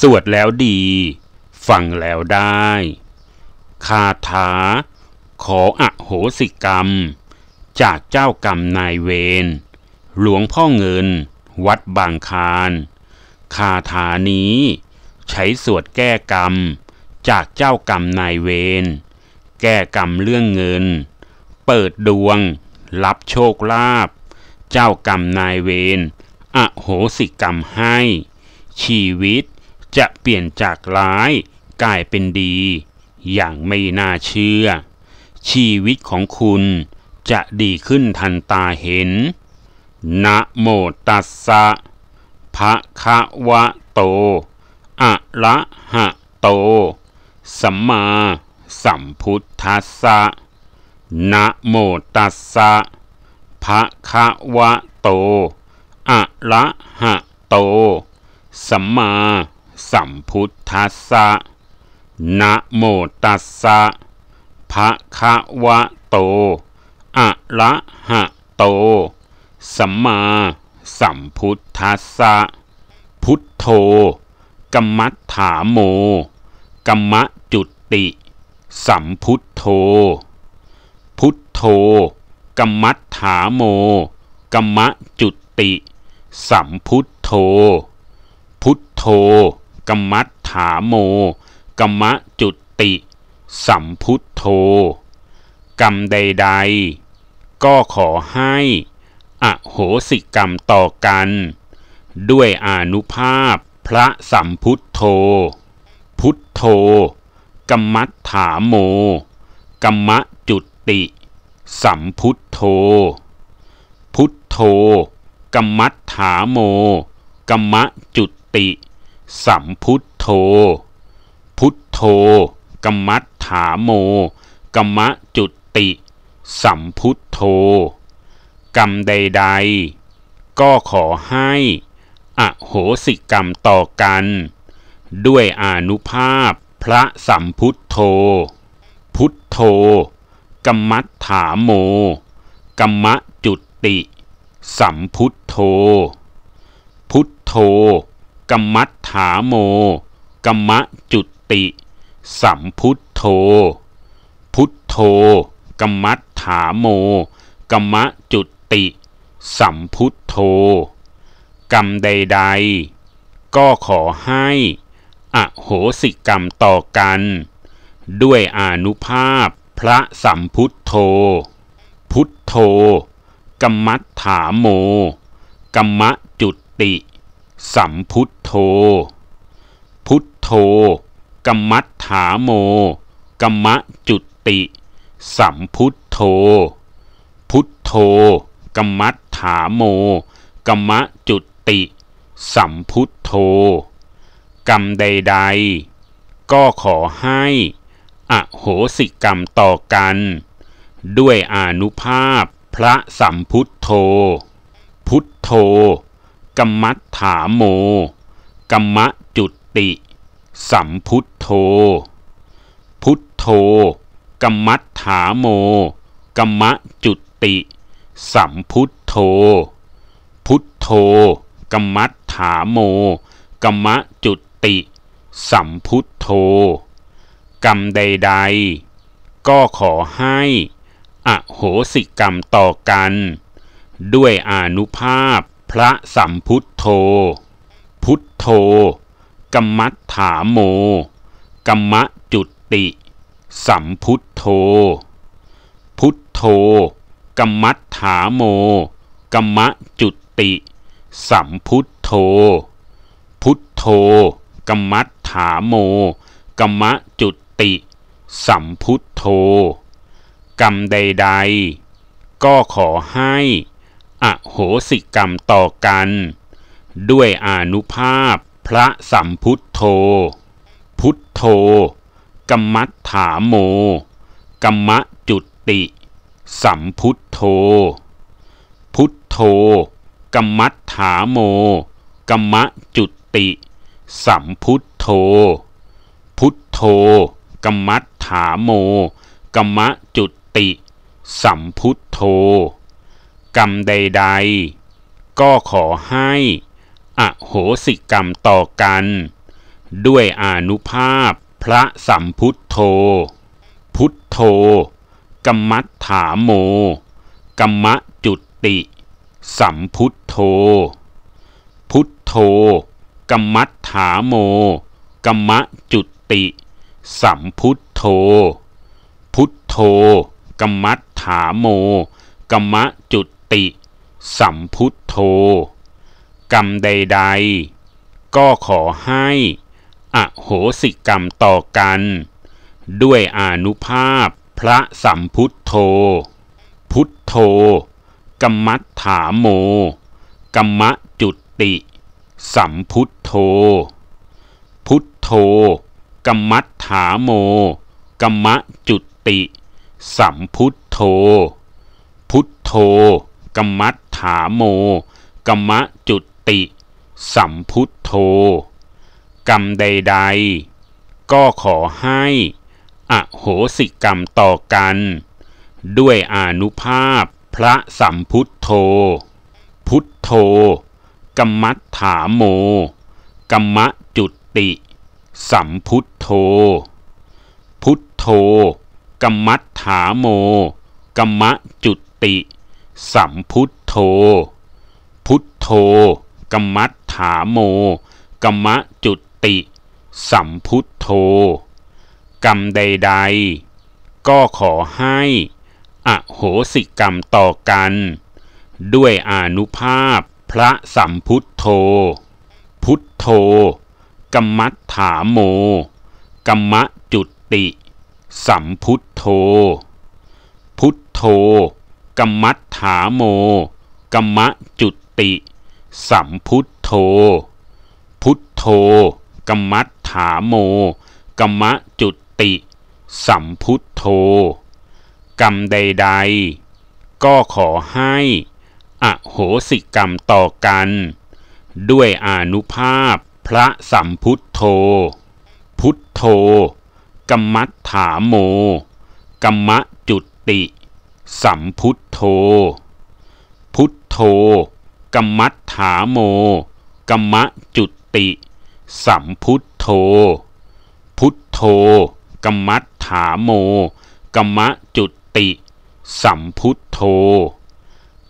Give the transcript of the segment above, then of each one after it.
สวดแล้วดี ฟังแล้วได้ คาถา ขออโหสิกรรมจากเจ้ากรรมนายเวรหลวงพ่อเงินวัดบางคาน คาถานี้ใช้สวดแก้กรรมจากเจ้ากรรมนายเวรแก้กรรมเรื่องเงิน เปิดดวงรับโชคลาภเจ้ากรรมนายเวรอโหสิกรรมให้ ชีวิตจะเปลี่ยนจากร้ายกลายเป็นดี อย่างไม่น่าเชื่อ ชีวิตของคุณจะดีขึ้นทันตาเห็น นะโมตัสสะ ภะคะวะโต อะระหะโต สัมมาสัมพุทธัสสะ นะโมตัสสะ ภะคะวะโต อะระหะโต สัมมาสัมพุทธัสสะนะโมตัสสะภะคะวะโต อะระหะโต สัมมาสัมพุทธัสสะพุทโธกัมมัฏฐาโม กัมมะจุติ สัมพุทโธ พุทโธกัมมัฏฐาโมกัมมะจุติ สัมพุทโธ พุทโธกรรมัตถาโมกรรมจุติ สัมพุทโธ กรรมใดๆ ก็ขอให้อโหสิกรรมต่อกัน ด้วยอนุภาพพระสัมพุทโธ พุทโธกรรมัตถาโมกรรมจุติ สัมพุทโธ พุทโธกรรมัตถาโมกรรมจุติสัมพุทโธ พุทโธกรรมัฏถาโมกรรมจุติ สัมพุทโธ กรรมใดๆ ก็ขอให้ อโหสิกรรมต่อกัน ด้วยอนุภาพพระสัมพุทโธ พุทโธกรรมัฏถาโมกรรมจุติ สัมพุทโธ พุทโธกัมมัฏฐาโมกรรมจุติ สัมพุทโธ พุทโธกัมมัฏฐาโมกรรมจุติ สัมพุทโธ กรรมใดๆก็ขอให้อโหสิกรรมต่อกัน ด้วยอนุภาพพระสัมพุทโธ พุทโธกรรมัฏฐาโมกรรมจุติสัมพุทโธ พุทโธกัมมัฏฐาโมกัมมะจุติ สัมพุทโธ พุทโธกัมมัฏฐาโมกัมมะจุติ สัมพุทโธ กรรมใดๆ ก็ขอให้ อโหสิกรรมต่อกัน ด้วยอนุภาพพระสัมพุทโธ พุทโธกรรมัตถาโมกรรมะจุติ สัมพุทโธ พุทโธกรรมัตถาโมกรรมะจุติ สัมพุทโธ พุทโธกรรมัตถาโมกรรมะจุติ สัมพุทโธกรรมใดๆก็ขอให้อโหสิกรรมต่อกัน ด้วยอนุภาพพระสัมพุทโธ พุทโธกัมมัฏฐาโมกัมมะจุติ สัมพุทโธ พุทโธกัมมัฏฐาโมกัมมะจุติ สัมพุทโธ พุทโธกัมมัฏฐาโมกัมมะจุติ สัมพุทโธ กรรมใดๆ ก็ขอให้อโหสิกรรมต่อกัน ด้วยอนุภาพพระสัมพุทธโธ พุทธโธกรรมัฏฐาโมกรรมจุติสัมพุทธโธ พุทธโธกรรมัฏฐาโมกรรมจุติ สัมพุทธโธ พุทธโธกรรมัฏฐาโมกรรมจุติ สัมพุทธโธกรรมใด ๆ ก็ขอให้อโหสิกรรมต่อกัน ด้วยอนุภาพพระสัมพุทธโธ พุทธโธ กรรมัฏฐาโมกรรมะจุติ สัมพุทธโธ พุทธโธกรรมัฏฐาโมกรรมะจุติ สัมพุทธโธ พุทธโธกรรมัฏฐาโมกรรมะจุติสัมพุทธโธกรรมใด ๆ ก็ขอให้อโหสิกรรมต่อกัน ด้วยอนุภาพพระสัมพุทธโธ พุทธโธกรรมัฏฐาโมกรรมจุติสัมพุทธโธ พุทธโธกรรมัฏฐาโมกรรมจุติ สัมพุทธโธ พุทธโธกรรมัฏถาโมกรรมจุติ สัมพุทโธ กรรมใดๆ ก็ขอให้ อโหสิกรรมต่อกัน ด้วยอนุภาพพระสัมพุทโธ พุทโธ กรรมัฏถาโมกรรมจุติ สัมพุทโธ พุทโธ กรรมัฏถาโมกรรมจุติสัมพุทโธ พุทโธกรรมัฏฐาโม กรรมะจุติ สัมพุทโธ กรรมใดๆ ก็ขอให้อโหสิกรรมต่อกัน ด้วยอนุภาพพระสัมพุทโธ พุทโธกรรมัฏฐาโมกรรมะจุติ สัมพุทโธ พุทโธกัมมัฏฐาโมกัมมะจุติ สัมพุทโธ พุทโธกัมมัฏฐาโมกัมมะจุติ สัมพุทโธ กรรมใดๆ ก็ขอให้อโหสิกรรมต่อกัน ด้วยอนุภาพพระสัมพุทโธ พุทโธกัมมัฏฐาโมกัมมะจุติสัมพุทโธ พุทโธกัมมัฏฐาโมกัมมะจุติ สัมพุทโธ พุทโธกัมมัฏฐาโมกัมมะจุติ สัมพุทโธ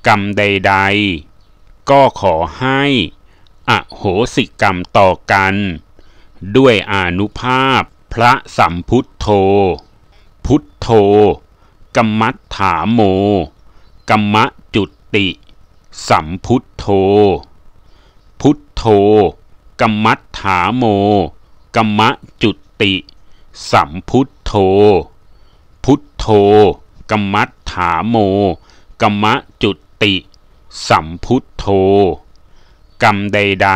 กรรมใดๆ ก็ขอให้อโหสิกรรมต่อกัน ด้วยอนุภาพพระสัมพุทโธ พุทโธกรรมัฐาโมกรรมจุติ สัมพุทโธ พุทโธกรรมัฐาโมกรรมจุติ สัมพุทโธ พุทโธกรรมัฐาโมกรรมจุติ สัมพุทโธ กรรมใด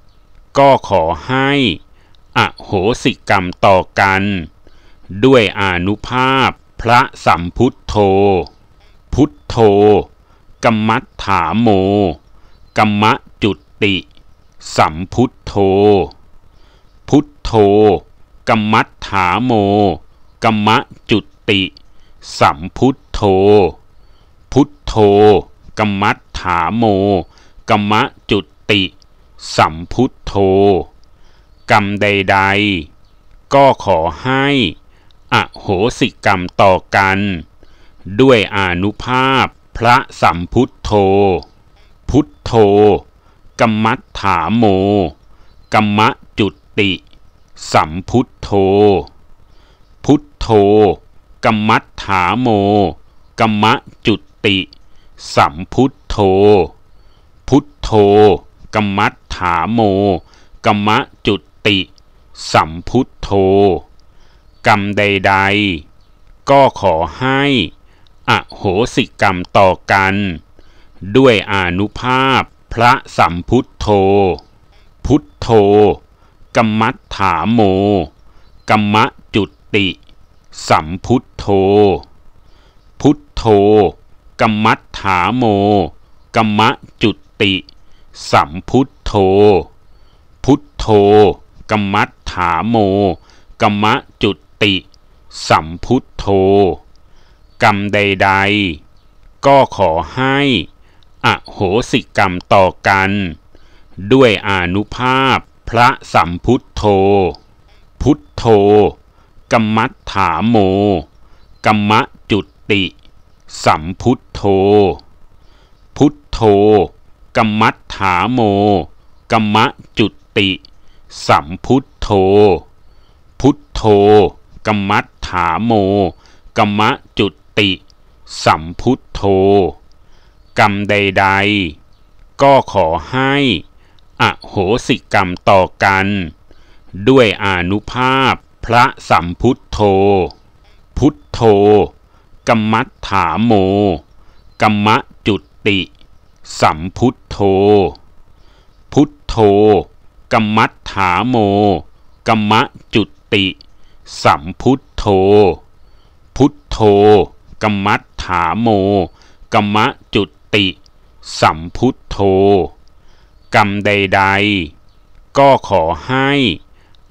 ๆก็ขอให้อโหสิกรรมต่อกัน ด้วยอนุภาพพระสัมพุทโธ พุทโธกัมมัฏฐาโมกัมมะจุติ สัมพุทโธ พุทโธกัมมัฏฐาโมกัมมะจุติ สัมพุทโธ พุทโธกัมมัฏฐาโมกัมมะจุติ สัมพุทโธ กรรมใดๆ ก็ขอให้อโหสิกรรมต่อกัน ด้วยอนุภาพพระสัมพุทโธ พุทโธกรรมัฏฐาโมกรรมะจุติสัมพุทโธ พุทโธกรรมัฏฐาโมกรรมะจุติ สัมพุทโธ พุทโธกรรมัฏฐาโมกรรมะจุติ สัมพุทโธกรรมใดๆ ก็ขอให้อโหสิกรรมต่อกัน ด้วยอนุภาพพระสัมพุทธโธ พุทธโธกรรมัฏฐาโม กรรมะจุติ สัมพุทธโธ พุทธโธกรรมัฏฐาโมกรรมะจุติ สัมพุทธโธ พุทธโธกรรมัฏฐาโมกรรมะจุติสัมพุทโธ กรรมใดๆก็ขอให้ อโหสิกรรมต่อกัน ด้วยอนุภาพพระสัมพุทโธ พุทโธกรรมัตถาโมกรรมจุติสัมพุทโธ พุทโธกรรมัตถาโมกรรมจุติ สัมพุทโธ พุทโธกรมมัตถาโมกรมมะจุติ สัมพุทโธ กรรมใดๆ ก็ขอให้ อโหสิกรรมต่อกัน ด้วยอนุภาพพระสัมพุทโธ พุทโธกรมมัตถาโมกรมมะจุติ สัมพุทโธ พุทโธกรมมัตถาโมกรรมะจุติสัมพุทโธ พุทโธกมัฏฐาโมกมะจุติ สัมพุทโธ กรรมใดๆ ก็ขอให้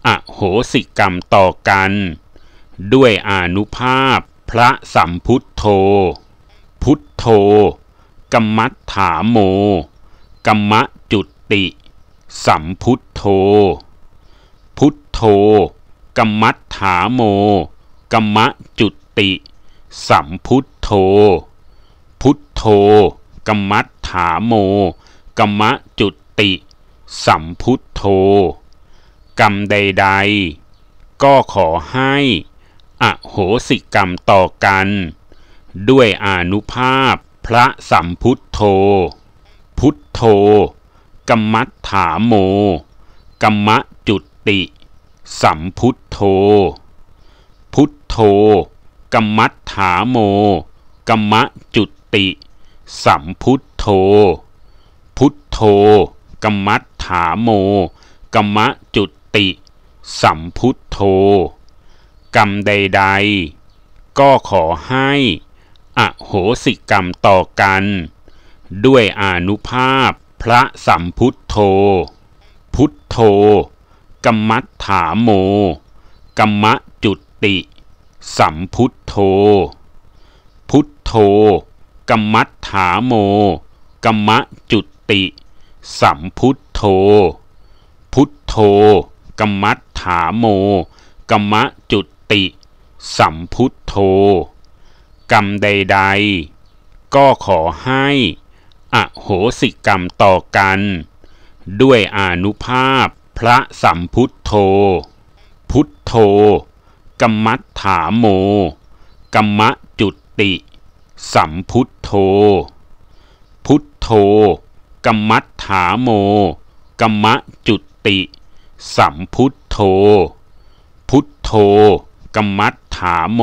อโหสิกรรมต่อกัน ด้วยอนุภาพพระสัมพุทโธ พุทโธกมัฏฐาโมกมะจุติ สัมพุทโธ พุทโธกมมัฏฐาโมกรมมะจุติ สัมพุทโธพุทโธกรมมัฏฐาโมกรมมะจุติสัมพุทโธกรรมใดๆก็ขอให้อโหสิกรรมต่อกัน ด้วยอนุภาพพระสัมพุทโธ พุทโธกรมมัฏฐาโมกรมะจุติสัมพุทโธ พุทโธกัมมัฏฐาโมกัมมะจุติ สัมพุทโธ พุทโธกัมมัฏฐาโมกัมมะจุติ สัมพุทโธ กรรมใดๆ ก็ขอให้อโหสิกรรมต่อกัน ด้วยอนุภาพพระสัมพุทโธ พุทโธกรรมถาโมกรรมจุติ สัมพุทโธ พุทโธกรรมถาโมกรรมจุติ สัมพุทโธ พุทโธกรรมถาโมกรรมจุติสัมพุทโธ กรรมใดๆ ก็ขอให้อโหสิกรรมต่อกัน ด้วยอนุภาพพระสัมพุทโธ พุทโธกัมมัฏฐาโมกัมมะจุติ สัมพุทโธ พุทโธกัมมัฏฐาโมกัมมะจุติ สัมพุทโธ พุทโธกัมมัฏฐาโม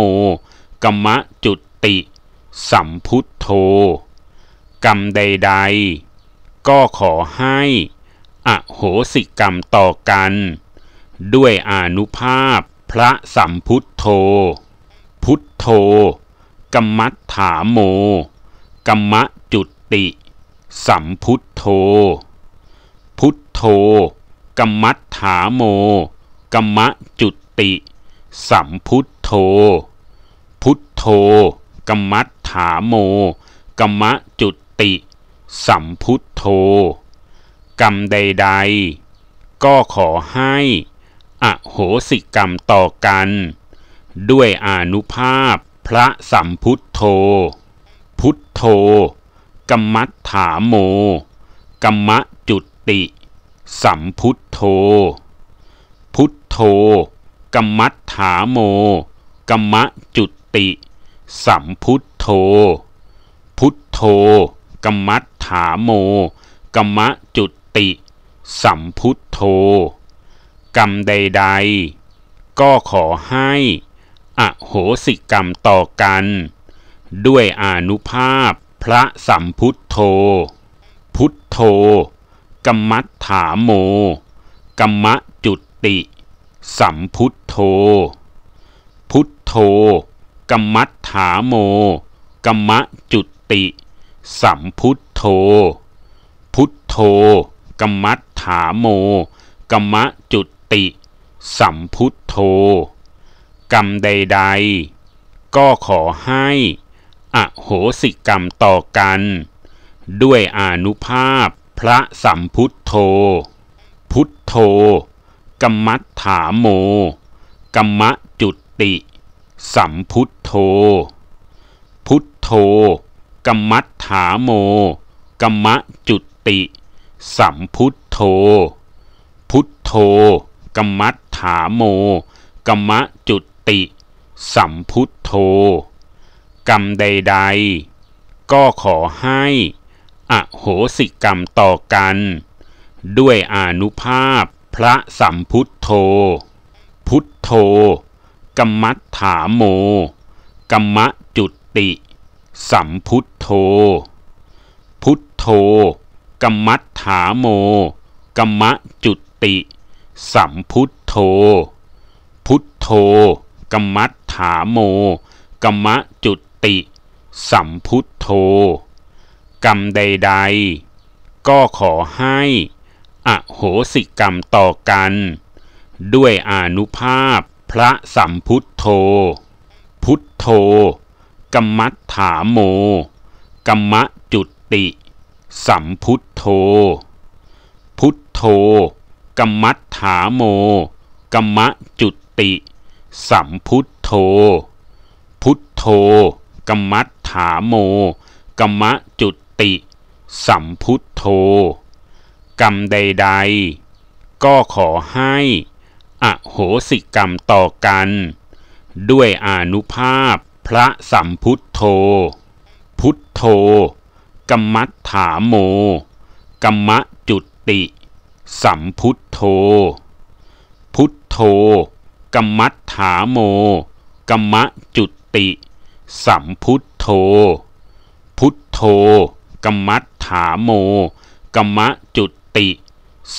กัมมะจุติ สัมพุทโธ กรรมใดๆ ก็ขอให้อโหสิกรรมต่อกัน ด้วยอนุภาพพระสัมพุทโธ พุทโธกรรมัฏฐาโมกรรมะจุติสัมพุทโธ พุทโธกรรมัฏฐาโมกรรมะจุติ สัมพุทโธ พุทโธกรรมัฏฐาโมกรรมะจุติ สัมพุทโธกรรมใดๆ ก็ขอให้อโหสิกรรมต่อกัน ด้วยอนุภาพพระสัมพุทธโธ พุทธโธ กรมมัฏฐาโมกรมมะจุติ สัมพุทธโธ พุทธโธ กรมมัฏฐาโมกรมมะจุติ สัมพุทธโธ พุทธโธ กรมมัฏฐาโมกรรมะจุติสัมพุทโธกรรมใดๆก็ขอให้อโหสิกรรมต่อกัน ด้วยอนุภาพพระสัมพุทโธพุทโธกรรมัตถาโมกรรมะจุติ สัมพุทโธพุทโธกรรมัตถาโมกรรมะจุติ สัมพุทโธพุทโธกรรมัตถาโมกรรมะจุติสัมพุทโธ กรรมใดๆก็ขอให้อโหสิกรรมต่อกัน ด้วยอนุภาพพระสัมพุทโธ พุทโธกรรมัตถาโมกรรมะจุติสัมพุทโธ พุทโธกรรมัตถาโมกรรมะจุติสัมพุทโธ พุทโธกมัฏฐาโมกมะจุติ สัมพุทโธ กรรมใดๆ ก็ขอให้ อโหสิกรรมต่อกัน ด้วยอนุภาพพระสัมพุทโธ พุทโธกมัฏฐาโมกมะจุติ สัมพุทโธ พุทโธรมมัฏฐาโม กรรมะจุติ สัมพุทโธ พุทโธ กรรมัฏฐาโมกรรมะจุติ สัมพุทโธ กรรมใดๆ ก็ขอให้ อโหสิกรรมต่อกัน ด้วยอนุภาพพระสัมพุทโธ พุทโธ กรรมัฏฐาโมกรรมะจุติสัมพุทโธ พุทโธกัมมัฏฐาโม กัมมะจุติ สัมพุทโธ พุทโธกัมมัฏฐาโมกัมมะจุติ สัมพุทโธ กรรมใดๆ ก็ขอให้อโหสิกรรมต่อกัน ด้วยอนุภาพพระสัมพุทโธ พุทโธกรรมัถาโม กรรมจุติสัมพุทโธ พุทโธกรรมัถาโมกรรมจุติ สัมพุทโธ พุทโธกรรมัถาโมกรรมจุติ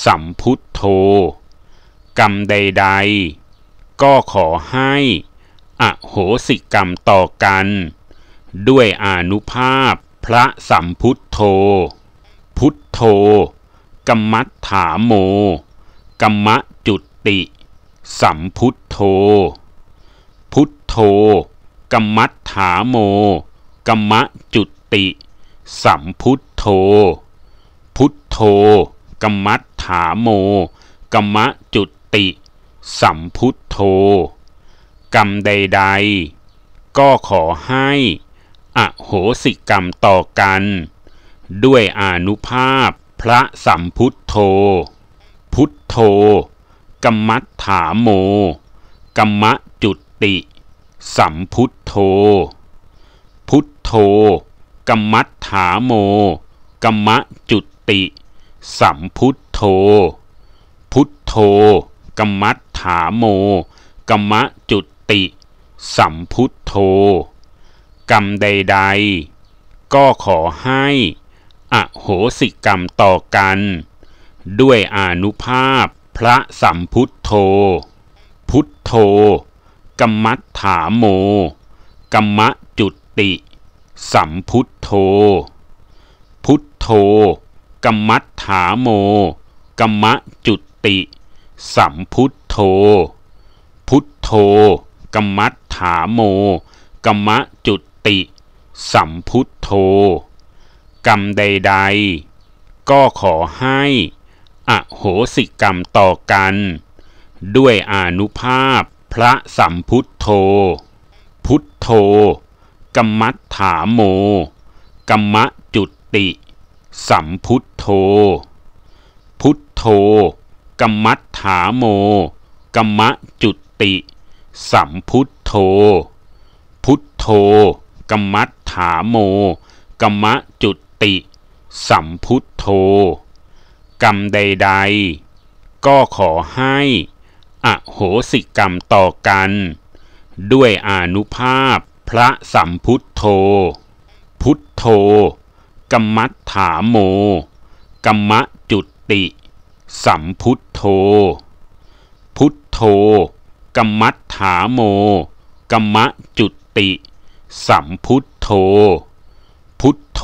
สัมพุทโธ กรรมใดๆก็ขอให้อโหสิกรรมต่อกัน ด้วยอนุภาพพระสัมพุทโธ พุทโธกัมมัฏฐาโมกัมมะจุติ สัมพุทโธ พุทโธกัมมัฏฐาโมกัมมะจุติ สัมพุทโธ พุทโธกัมมัฏฐาโมกัมมะจุติ สัมพุทโธ กรรมใดๆ ก็ขอให้อโหสิกรรมต่อกัน ด้วยอนุภาพพระสัมพุทธโธ พุทธโธกรรมัฏฐาโมกรรมะจุติสัมพุทธโธ พุทธโธกรรมัฏฐาโมกรรมะจุติ สัมพุทธโธ พุทธโธกรรมัฏฐาโมกรรมะจุติ สัมพุทธโธกรรมใดๆ ก็ขอให้อโหสิกรรมต่อกัน ด้วยอนุภาพพระสัมพุทธโธ พุทธโธกรรมัฏถาโม กรรมะจุติ สัมพุทธโธ พุทธโธกรรมัฏถาโมกรรมะจุติ สัมพุทธโธ พุทธโธกรรมัฏถาโมกรรมะจุติสัมพุทโธกรรมใดๆ ก็ขอให้อโหสิกรรมต่อกัน ด้วยอนุภาพพระสัมพุทโธ พุทโธกรรมัฏฐาโมกรรมะจุติ สัมพุทโธ พุทโธกรรมัฏฐาโมกรรมะจุติ สัมพุทโธ พุทโธกรรมัตถาโมกรรมจุติ สัมพุทโธกรรมใดๆก็ขอให้อโหสิกรรมต่อกัน ด้วยอนุภาพพระสัมพุทโธ พุทโธกรรมัตถาโมกรรมจุติ สัมพุทโธ พุทโธกรรมัตถาโมกรรมจุติสัมพุทโธ พุทโธ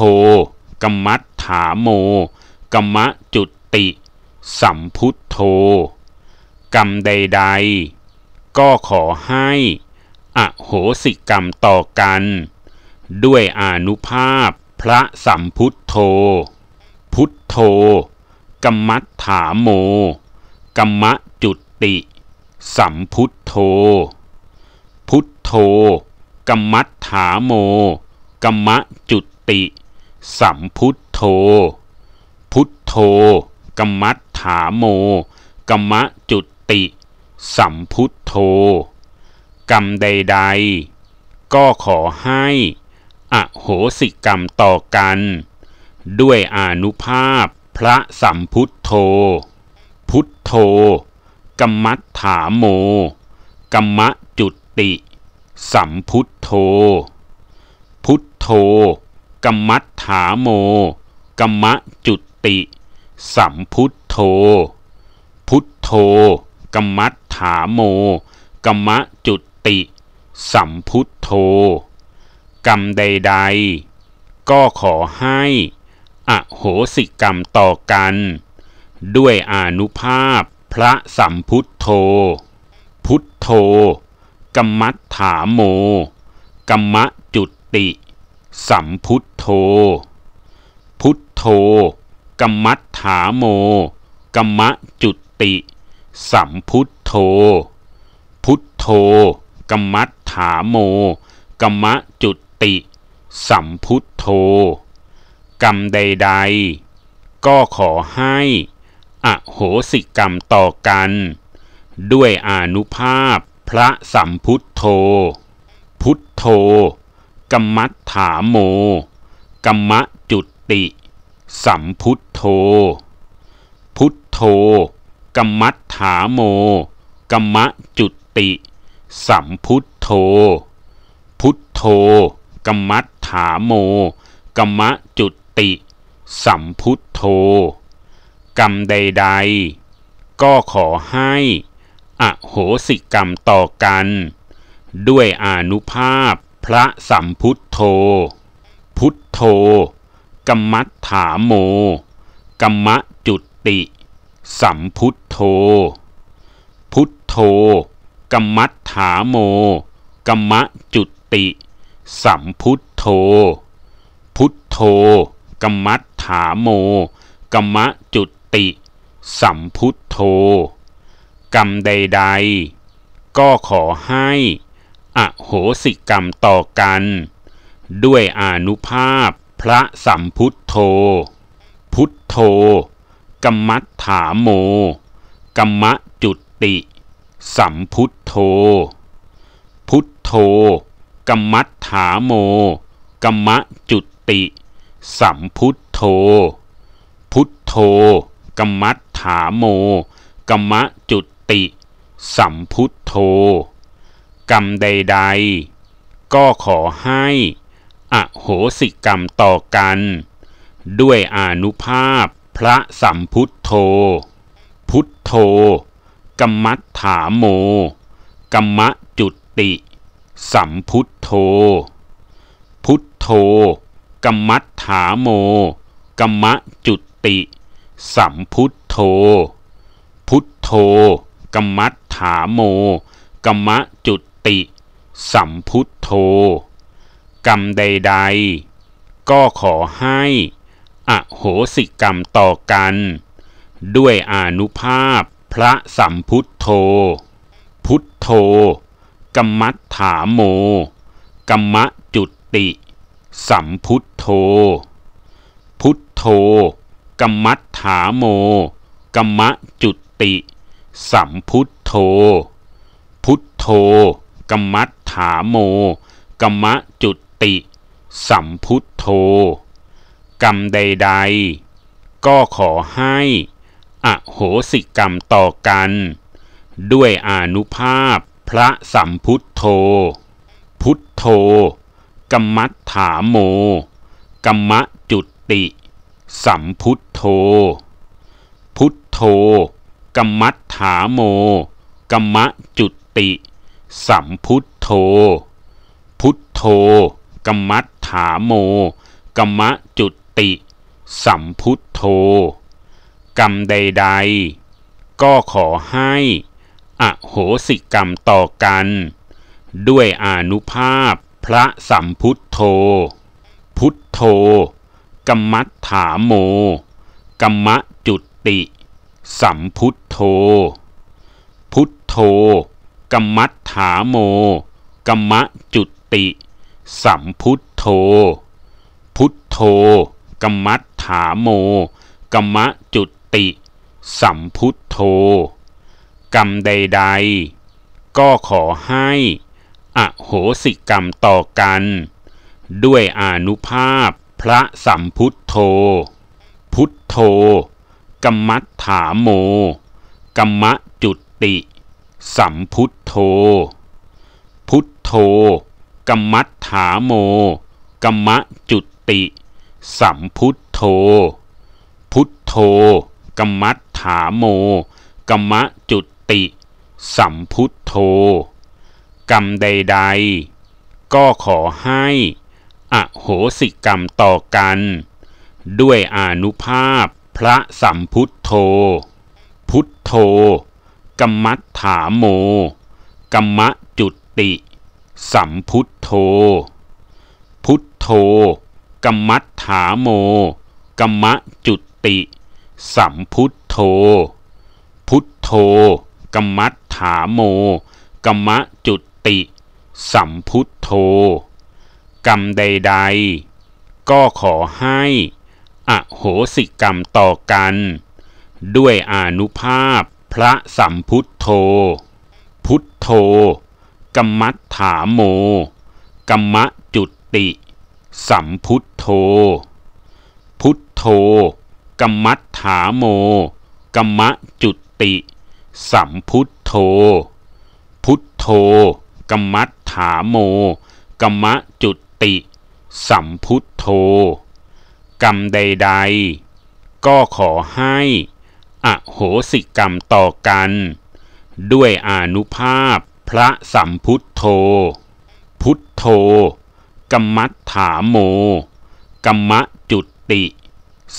กมัฏฐาโมกรมะจุติ สัมพุทโธ กรรมใดๆ ก็ขอให้ อโหสิกรรมต่อกัน ด้วยอนุภาพพระสัมพุทโธ พุทโธกมัฏฐาโมกรมะจุติ สัมพุทโธ พุทโธกัมมัฏฐาโมกัมมะจุติ สัมพุทโธ พุทโธกัมมัฏฐาโมกัมมะจุติ สัมพุทโธ กรรมใดๆ ก็ขอให้ อโหสิกรรมต่อกัน ด้วยอนุภาพพระสัมพุทโธ พุทโธกัมมัฏฐาโมกัมมะจุติสัมพุทธโธ พุทธโธกัมมัฏฐาโมกัมมะจุติ สัมพุทธโธ พุทธโธกัมมัฏฐาโมกัมมะจุติ สัมพุทธโธ กรรมใดๆ ก็ขอให้ อโหสิกรรมต่อกันด้วยอนุภาพพระสัมพุทธโธ พุทธโธกรรมัถาโมกรรมจุติ สัมพุทโธ พุทโธกรรมัถาโมกรรมจุติ สัมพุทโธ พุทโธกรรมัถาโมกรรมจุติ สัมพุทโธ กรรมใดๆก็ขอให้อโหสิกรรมต่อกัน ด้วยอนุภาพพระสัมพุทโธ พุทโธกรรมัฏฐาโมกรรมะจุติ สัมพุทโธ พุทโธกรรมัฏฐาโมกรรมะจุติ สัมพุทโธ พุทโธกรรมัฏฐาโมกรรมะจุติ สัมพุทโธ กรรมใดๆ ก็ขอให้อโหสิกรรมต่อกัน ด้วยอนุภาพพระสัมพุทธโธ พุทธโธกรรมัฏฐาโมกรรมจุติ สัมพุทธโธ พุทธโธกรรมัฏฐาโมกรรมจุติ สัมพุทธโธ พุทธโธกรรมัฏฐาโมกรรมจุติ สัมพุทธโธกรรมใด ๆ ก็ขอให้อโหสิกรรมต่อกัน ด้วยอนุภาพพระสัมพุทโธ พุทโธ กรรมัฏถาโม กรรมะจุติ สัมพุทโธ พุทโธ กรรมัฏถาโมกรรมะจุติ สัมพุทโธ พุทโธ กรรมัฏถาโมกรรมะจุติสัมพุทโธกรรมใด ๆ ก็ขอให้ อโหสิกรรมต่อกัน ด้วยอนุภาพพระสัมพุทโธ พุทโธกรรมัฏฐาโมกรรมะจุติ สัมพุทโธ พุทโธกรรมัฏฐาโมกรรมะจุติ สัมพุทโธ พุทโธกรรมัตถาโม กรรมจุติ สัมพุทโธ กรรมใดๆ ก็ขอให้อโหสิกรรมต่อกัน ด้วยอนุภาพพระสัมพุทโธ พุทโธกรรมัตถาโมกรรมจุติ สัมพุทโธ พุทโธกรรมัตถาโมกรรมจุติสัมพุทโธ พุทโธกรรมัฏถาโมกรรมจุติ สัมพุทโธ กรรมใดๆ ก็ขอให้อโหสิกรรมต่อกัน ด้วยอนุภาพพระสัมพุทโธ พุทโธกรรมัฏถาโมกรรมจุติ สัมพุทโธ พุทโธกัมมัฏฐาโมกรรมจุติสัมพุทโธ พุทโธกัมมัฏฐาโมกรรมจุติ สัมพุทโธ กรรมใดๆก็ขอให้อโหสิกรรมต่อกัน ด้วยอนุภาพพระสัมพุทโธ พุทโธกรรมัฏฐาโมกรรมจุติสัมพุทโธ พุทโธกัมมัฏฐาโมกัมมะจุติ สัมพุทโธ พุทโธกัมมัฏฐาโมกัมมะจุติ สัมพุทโธ กรรมใด ๆ ก็ขอให้ อโหสิกรรมต่อกัน ด้วยอนุภาพพระสัมพุทโธ พุทโธกรรมัตถาโมกรรมะจุติ สัมพุทโธ พุทโธกรรมัตถาโมกรรมะจุติ สัมพุทโธ พุทโธกรรมัตถาโมกรรมะจุติ สัมพุทโธกรรมใดๆก็ขอให้อโหสิกรรมต่อกัน ด้วยอนุภาพพระสัมพุทโธ พุทโธกัมมัฏฐาโมกัมมะจุติ สัมพุทโธ พุทโธกัมมัฏฐาโมกัมมะจุติ สัมพุทโธ พุทโธกัมมัฏฐาโมกัมมะจุติ สัมพุทโธ กรรมใดๆ ก็ขอให้อโหสิกรรมต่อกัน ด้วยอนุภาพพระสัมพุทธโธ พุทธโธกรรมัฏฐาโมกรรมจุติสัมพุทธโธ พุทธโธกรรมัฏฐาโมกรรมจุติ สัมพุทธโธ พุทธโธกรรมัฏฐาโมกรรมจุติ สัมพุทธโธกรรมใดๆ ก็ขอให้ อโหสิกรรมต่อกัน ด้วยอนุภาพพระสัมพุทโธ พุทโธกรรมัฏฐาโมกรรมะจุติ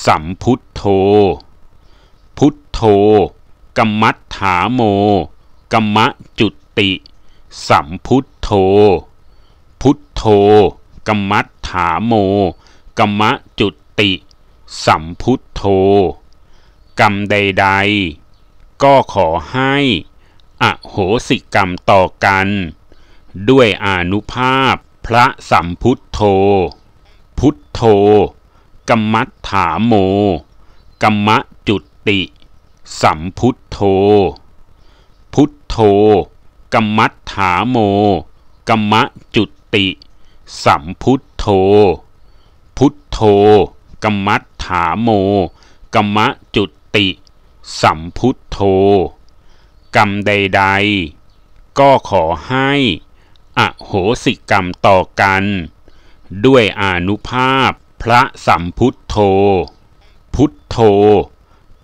สัมพุทโธ พุทโธกรรมัฏฐาโมกรรมะจุติ สัมพุทโธ พุทโธกรรมัฏฐาโมกรรมะจุติสัมพุทธโธกรรมใดๆ ก็ขอให้ อโหสิกรรมต่อกัน ด้วยอนุภาพพระสัมพุทธโธ พุทธโธกรรมัฏฐาโมกรรมจุติ สัมพุทธโธ พุทธโธกรรมัฏฐาโมกรรมจุติ สัมพุทธโธ พุทธโธกรรมัตถาโมกรรมจุติ สัมพุทโธ กรรมใดๆ ก็ขอให้ อโหสิกรรมต่อกัน ด้วยอนุภาพพระสัมพุทโธ พุทโธ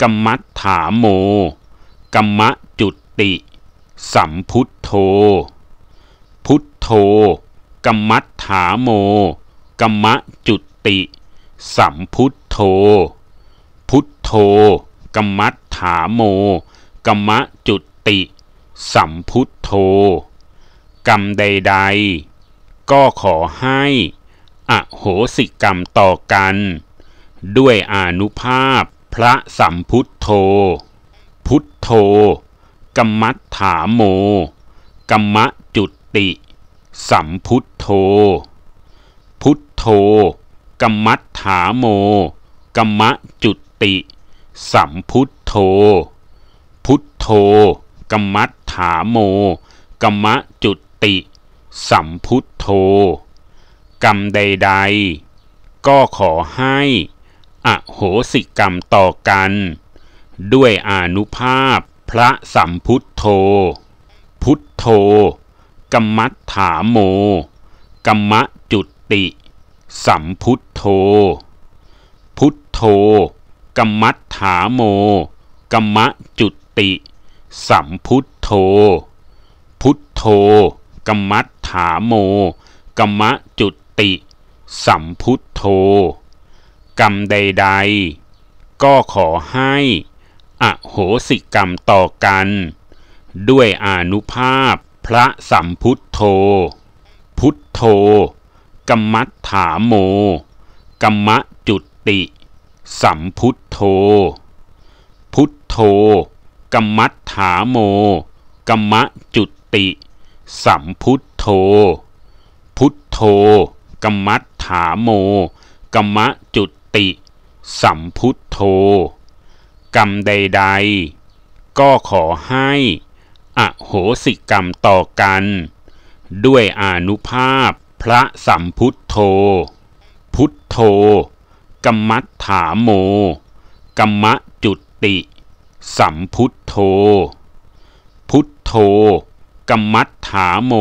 กรรมัตถาโมกรรมจุติ สัมพุทโธ พุทโธ กรรมัตถาโมกรรมจุติสัมพุทโธ พุทโธกรรมัฏฐาโมกรรมะจุติ สัมพุทโธ กรรมใดๆ ก็ขอให้อโหสิกรรมต่อกัน ด้วยอนุภาพพระสัมพุทโธ พุทโธกรรมัฏฐาโมกรรมะจุติ สัมพุทโธ พุทโธกัมมัฏฐาโมกัมมะจุติ สัมพุทโธ พุทโธกัมมัฏฐาโมกัมมะจุติ สัมพุทโธ กรรมใดๆ ก็ขอให้อโหสิกรรมต่อกัน ด้วยอนุภาพพระสัมพุทโธ พุทโธกัมมัฏฐาโมกัมมะจุติสัมพุทโธ พุทโธกัมมัฏฐาโมกัมมะจุติ สัมพุทโธ พุทโธกัมมัฏฐาโมกัมมะจุติ สัมพุทโธ กรรมใดๆ ก็ขอให้อโหสิกรรมต่อกัน ด้วยอนุภาพพระสัมพุทโธ พุทโธกรรมัฐาโมกรรมจุติสัมพุทโธ พุทโธกรรมัฐาโมกรรมจุติสัมพุทโธ พุทโธกรรมัฐาโมกรรมจุติ สัมพุทโธ กรรมใดๆก็ขอให้อโหสิกรรมต่อกัน ด้วยอนุภาพพระสัมพุทธโธ พุทธโธกัมมัฏฐาโมกัมมะจุติ สัมพุทธโธ พุทธโธกัมมัฏฐาโม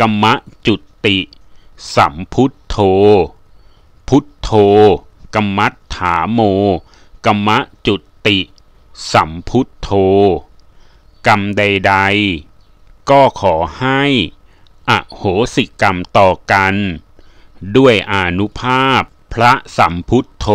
กัมมะจุติ สัมพุทธโธ พุทธโธกัมมัฏฐาโมกัมมะจุติ สัมพุทธโธ กรรมใดๆ ก็ขอให้อโหสิกรรมต่อกัน ด้วยอนุภาพพระสัมพุทธโธ